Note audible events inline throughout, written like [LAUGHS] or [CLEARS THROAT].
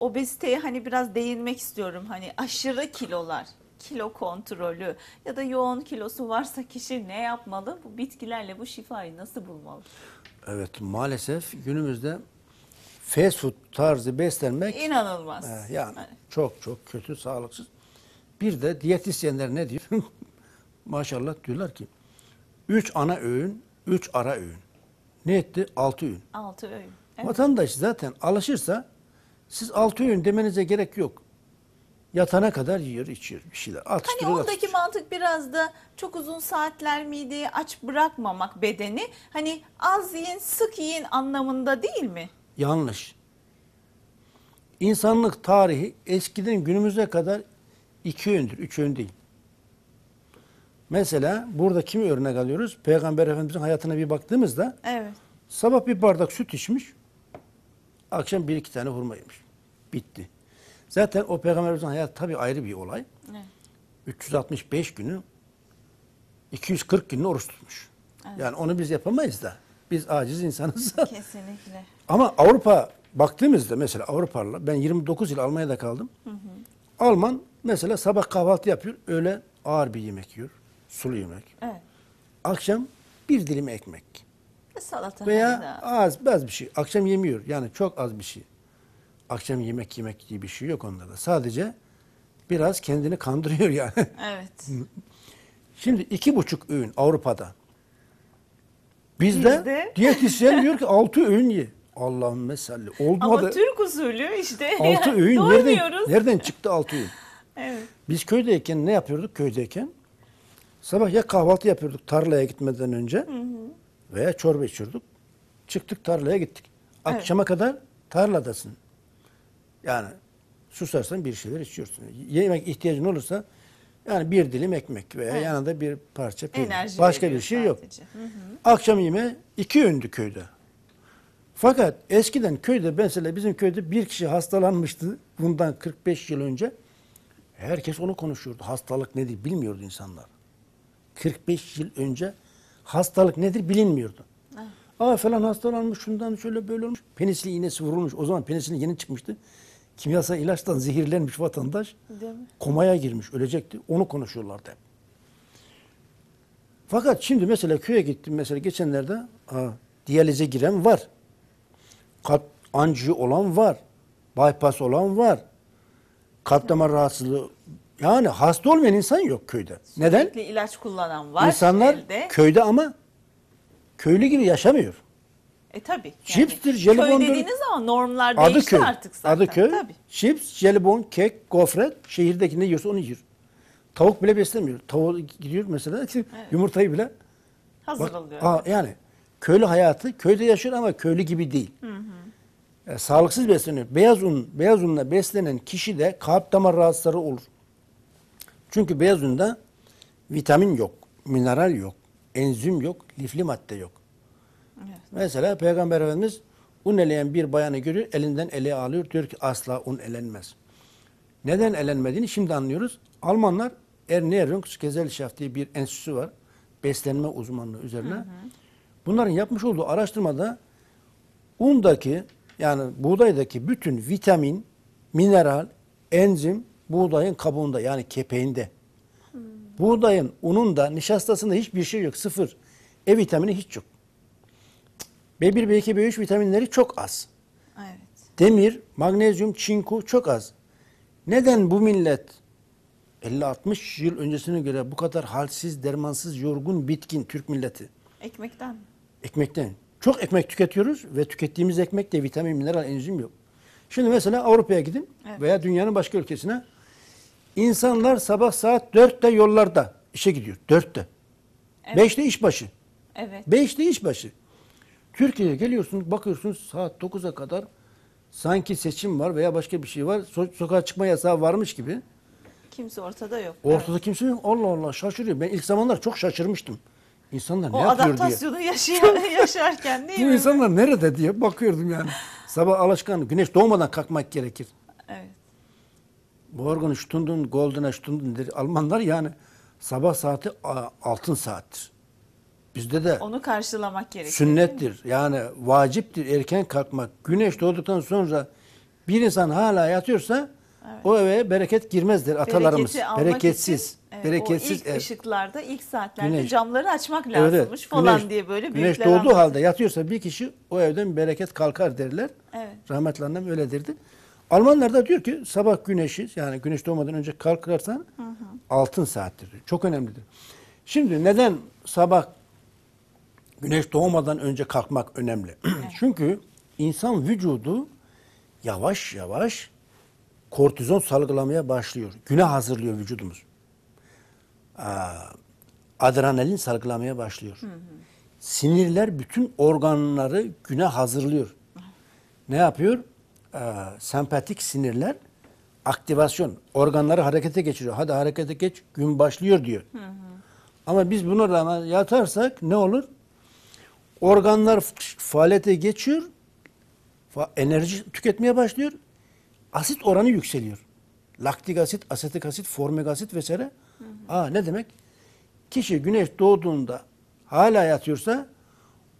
obeziteye hani biraz değinmek istiyorum. Hani aşırı kilolar, kilo kontrolü ya da yoğun kilosu varsa kişi ne yapmalı? Bu bitkilerle bu şifayı nasıl bulmalı? Evet maalesef günümüzde fast food tarzı beslenmek inanılmaz. E, yani evet. çok çok kötü, sağlıksız. Bir de diyetisyenler ne diyor? [LAUGHS] Maşallah diyorlar ki üç ana öğün, üç ara öğün. Ne etti? Altı öğün. Altı öğün. Evet. Vatandaş zaten alışırsa siz altı öğün demenize gerek yok. Yatana kadar yiyor, içiyor bir şeyler. Atıştırır, hani oradaki atıştırır. mantık biraz da çok uzun saatler mideyi aç bırakmamak bedeni. Hani az yiyin, sık yiyin anlamında değil mi? Yanlış. İnsanlık tarihi eskiden günümüze kadar iki öndür, üç ön değil. Mesela burada kimi örnek alıyoruz? Peygamber Efendimiz'in hayatına bir baktığımızda evet. sabah bir bardak süt içmiş, Akşam bir iki tane hurma yemiş. Bitti. Zaten o Peygamber Efendimiz'in hayat tabii ayrı bir olay. Evet. 365 günü 240 günü oruç tutmuş. Evet. Yani onu biz yapamayız da. Biz aciz insanız. [LAUGHS] Kesinlikle. Ama Avrupa baktığımızda mesela Avrupalılar ben 29 yıl Almanya'da kaldım. Hı hı. Alman mesela sabah kahvaltı yapıyor. Öğle ağır bir yemek yiyor. Sulu yemek. Evet. Akşam bir dilim ekmek. Salata veya az az bir şey. Akşam yemiyor. Yani çok az bir şey. Akşam yemek yemek gibi bir şey yok onlarda. Sadece biraz kendini kandırıyor yani. Evet. Şimdi iki buçuk öğün Avrupa'da. Bizde, Bizde? diyetisyen diyor ki [LAUGHS] altı öğün ye. Allahümme salli. Olmadı. Ama Türk usulü işte. Altı yani, öğün nereden, nereden çıktı altı öğün? evet. Biz köydeyken ne yapıyorduk köydeyken? Sabah ya kahvaltı yapıyorduk tarlaya gitmeden önce. Hı hı veya çorba içiyorduk. Çıktık tarlaya gittik. Akşama evet. kadar tarladasın. Yani susarsan bir şeyler içiyorsun. Yemek ihtiyacın olursa yani bir dilim ekmek veya evet. yanında bir parça peynir. Enerji Başka bir şey sadece. yok. Hı hı. Akşam yeme iki öndü köyde. Fakat eskiden köyde mesela bizim köyde bir kişi hastalanmıştı bundan 45 yıl önce. Herkes onu konuşuyordu. Hastalık nedir bilmiyordu insanlar. 45 yıl önce hastalık nedir bilinmiyordu. Aa falan hastalanmış şundan şöyle böyle olmuş. Penisilin iğnesi vurulmuş. O zaman penisilin yeni çıkmıştı. Kimyasal ilaçtan zehirlenmiş vatandaş komaya girmiş, ölecekti. Onu konuşuyorlardı hep. Fakat şimdi mesela köye gittim mesela geçenlerde aa, diyalize giren var. Kalp anjiyo olan var. Bypass olan var. Kalp damar rahatsızlığı yani hasta olmayan insan yok köyde. Neden? Sürekli ilaç kullanan var. İnsanlar elde. köyde ama köylü gibi yaşamıyor. E tabi. Yani Cipstir, jelibondur. Köy dediğiniz zaman normlar adı değişti köy. artık zaten. Adı köy. Tabii. Cips, jelibon, kek, gofret şehirdeki ne yiyorsa onu yiyor. Tavuk bile beslemiyor. Tavuk gidiyor mesela [LAUGHS] evet. yumurtayı bile hazır oluyor. Aa, yani köylü hayatı köyde yaşıyor ama köylü gibi değil. Hı hı. E, sağlıksız besleniyor. Beyaz un, beyaz unla beslenen kişi de kalp damar rahatsızları olur. Çünkü beyaz unda vitamin yok, mineral yok, enzim yok, lifli madde yok. Evet. Mesela Peygamber Efendimiz un eleyen bir bayanı görüyor, elinden ele alıyor. Diyor ki asla un elenmez. Neden elenmediğini şimdi anlıyoruz. Almanlar Ernährungsgesellschaft diye bir enstitüsü var. Beslenme uzmanlığı üzerine. Hı hı. Bunların yapmış olduğu araştırmada undaki yani buğdaydaki bütün vitamin, mineral, enzim buğdayın kabuğunda yani kepeğinde. Hmm. Buğdayın ununda, nişastasında hiçbir şey yok. Sıfır. E vitamini hiç yok. B1, B2, B3 vitaminleri çok az. Evet. Demir, magnezyum, çinko çok az. Neden bu millet 50-60 yıl öncesine göre bu kadar halsiz, dermansız, yorgun, bitkin Türk milleti? Ekmekten Ekmekten. Çok ekmek tüketiyoruz ve tükettiğimiz ekmekte vitamin, mineral, enzim yok. Şimdi mesela Avrupa'ya gidin evet. veya dünyanın başka ülkesine İnsanlar sabah saat dörtte yollarda işe gidiyor. Dörtte. Evet. Beşte işbaşı. Evet. Beşte işbaşı. Türkiye'ye geliyorsunuz bakıyorsunuz saat dokuza kadar sanki seçim var veya başka bir şey var. So sokağa çıkma yasağı varmış gibi. Kimse ortada yok. Ortada evet. kimse yok. Allah Allah şaşırıyor. Ben ilk zamanlar çok şaşırmıştım. İnsanlar o ne yapıyor diye. O adaptasyonu [LAUGHS] yaşarken değil Bu mi? Bu insanlar nerede diye bakıyordum yani. Sabah alışkan güneş doğmadan kalkmak gerekir. Evet. Morgen Stunden, golden Stunden'dir. Almanlar yani sabah saati altın saattir. Bizde de onu karşılamak gerekir. Sünnettir. Yani vaciptir erken kalkmak. Güneş doğduktan sonra bir insan hala yatıyorsa evet. o eve bereket girmezdir atalarımız. Bereketsiz. Için, evet, bereketsiz. ilk ışıklarda, ilk saatlerde güneş, camları açmak lazımmış evet, falan güneş, diye böyle Güneş doğduğu anlatır. halde yatıyorsa bir kişi o evden bereket kalkar derler. Evet. Rahmetli annem öyledirdi. Almanlar da diyor ki sabah güneşi yani güneş doğmadan önce kalkarsan hı hı. altın saattir. Diyor. Çok önemlidir. Şimdi neden sabah güneş doğmadan önce kalkmak önemli? [CLEARS THROAT] Evet. Çünkü insan vücudu yavaş yavaş kortizon salgılamaya başlıyor. Güne hazırlıyor vücudumuz. Adrenalin salgılamaya başlıyor. Hı hı. Sinirler bütün organları güne hazırlıyor. Ne yapıyor? e, sempatik sinirler aktivasyon, organları harekete geçiriyor. Hadi harekete geç, gün başlıyor diyor. Hı hı. Ama biz bunu rağmen yatarsak ne olur? Organlar faaliyete geçiyor, fa enerji tüketmeye başlıyor, asit oranı yükseliyor. Laktik asit, asetik asit, formik asit vesaire. Hı hı. Aa ne demek? Kişi güneş doğduğunda hala yatıyorsa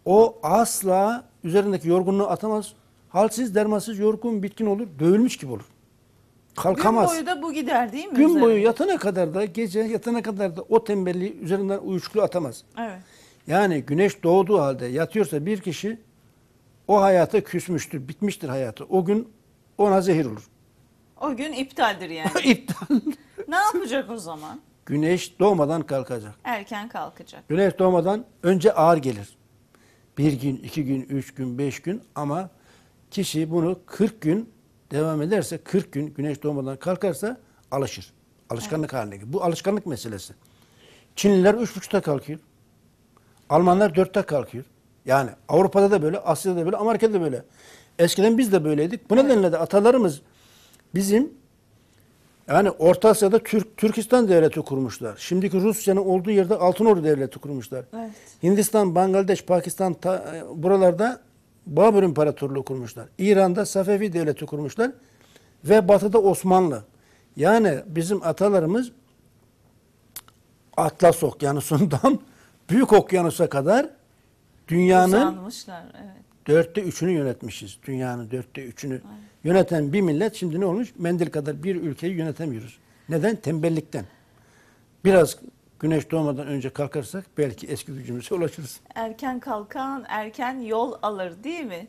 o asla üzerindeki yorgunluğu atamaz, Halsiz, dermansız, yorgun, bitkin olur. Dövülmüş gibi olur. Kalkamaz. Gün boyu da bu gider değil mi? Gün üzerinde? boyu yatana kadar da gece yatana kadar da o tembelliği üzerinden uyuşukluğu atamaz. Evet. Yani güneş doğduğu halde yatıyorsa bir kişi o hayata küsmüştür, bitmiştir hayatı. O gün ona zehir olur. O gün iptaldir yani. [LAUGHS] İptal. ne yapacak o zaman? Güneş doğmadan kalkacak. Erken kalkacak. Güneş doğmadan önce ağır gelir. Bir gün, iki gün, üç gün, beş gün ama Kişi bunu 40 gün devam ederse, 40 gün güneş doğmadan kalkarsa alışır. Alışkanlık evet. haline gelir. Bu alışkanlık meselesi. Çinliler 3.30'da kalkıyor. Almanlar 4'te kalkıyor. Yani Avrupa'da da böyle, Asya'da da böyle, Amerika'da da böyle. Eskiden biz de böyleydik. Bu evet. nedenle de atalarımız bizim yani Orta Asya'da Türk, Türkistan devleti kurmuşlar. Şimdiki Rusya'nın olduğu yerde Altınordu devleti kurmuşlar. Evet. Hindistan, Bangladeş, Pakistan ta, e, buralarda Babür İmparatorluğu kurmuşlar. İran'da Safevi Devleti kurmuşlar. Ve batıda Osmanlı. Yani bizim atalarımız Atlas Okyanusu'ndan [LAUGHS] Büyük Okyanus'a kadar dünyanın evet. dörtte üçünü yönetmişiz. Dünyanın dörtte üçünü evet. yöneten bir millet şimdi ne olmuş? Mendil kadar bir ülkeyi yönetemiyoruz. Neden? Tembellikten. Biraz Güneş doğmadan önce kalkarsak belki eski gücümüze ulaşırız. Erken kalkan erken yol alır değil mi?